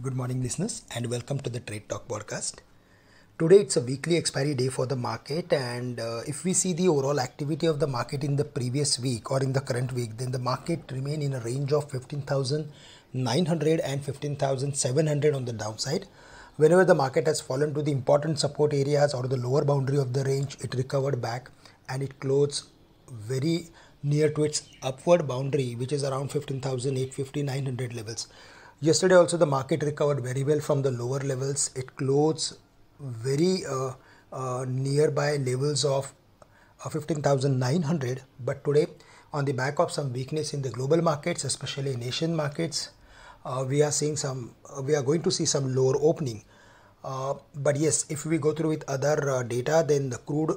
Good morning, listeners, and welcome to the Trade Talk podcast. Today it's a weekly expiry day for the market, and uh, if we see the overall activity of the market in the previous week or in the current week, then the market remain in a range of 15,900 and 15,700 on the downside. Whenever the market has fallen to the important support areas or the lower boundary of the range, it recovered back and it closed very near to its upward boundary, which is around 15,850 900 levels. Yesterday also the market recovered very well from the lower levels. It closed very uh, uh, nearby levels of uh, 15,900. But today, on the back of some weakness in the global markets, especially in Asian markets, uh, we are seeing some. Uh, we are going to see some lower opening. Uh, but yes, if we go through with other data, then the crude,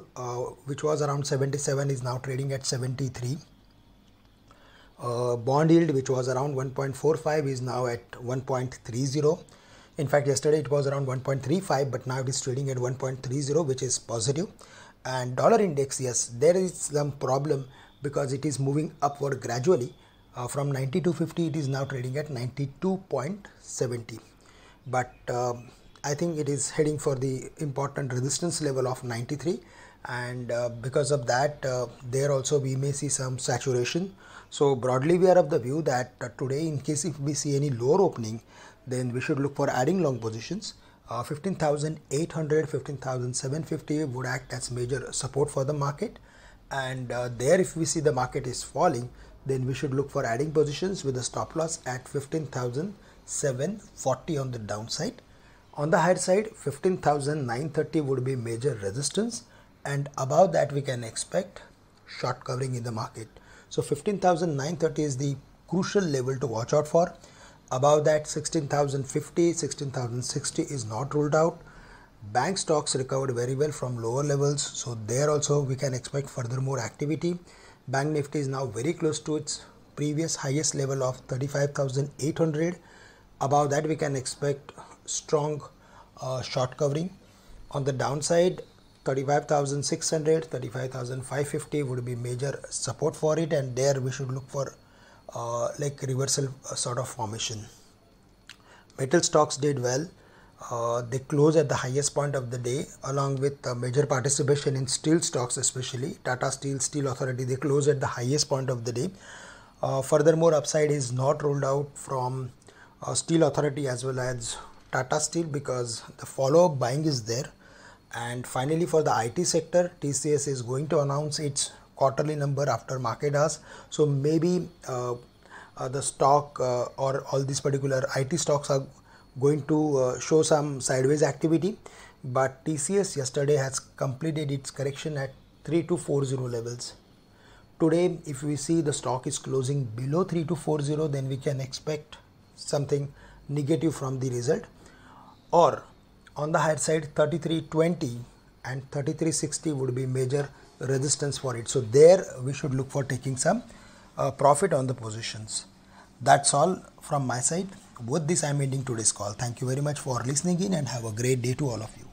which was around 77, is now trading at 73 uh, bond yield, which was around 1.45, is now at 1.30. In fact, yesterday it was around 1.35, but now it is trading at 1.30, which is positive. And dollar index, yes, there is some problem because it is moving upward gradually. Uh, from 92.50, it is now trading at 92.70. But uh, I think it is heading for the important resistance level of 93 and uh, because of that uh, there also we may see some saturation so broadly we are of the view that uh, today in case if we see any lower opening then we should look for adding long positions uh, 15800 15750 would act as major support for the market and uh, there if we see the market is falling then we should look for adding positions with a stop loss at 15740 on the downside on the higher side 15930 would be major resistance and above that we can expect short covering in the market. So 15,930 is the crucial level to watch out for. Above that 16,050, 16,060 is not ruled out. Bank stocks recovered very well from lower levels. So there also we can expect further more activity. Bank Nifty is now very close to its previous highest level of 35,800. Above that we can expect strong uh, short covering. On the downside, 35,600, 35,550 would be major support for it and there we should look for uh, like reversal uh, sort of formation. Metal stocks did well. Uh, they close at the highest point of the day along with uh, major participation in steel stocks especially Tata Steel, Steel Authority, they close at the highest point of the day. Uh, furthermore, upside is not ruled out from uh, Steel Authority as well as Tata Steel because the follow-up buying is there and finally, for the IT sector, TCS is going to announce its quarterly number after market hours. So maybe uh, uh, the stock uh, or all these particular IT stocks are going to uh, show some sideways activity. But TCS yesterday has completed its correction at three to four zero levels. Today, if we see the stock is closing below three to four zero, then we can expect something negative from the result or on the higher side 3320 and 3360 would be major resistance for it. So, there we should look for taking some uh, profit on the positions. That's all from my side. With this I am ending today's call. Thank you very much for listening in and have a great day to all of you.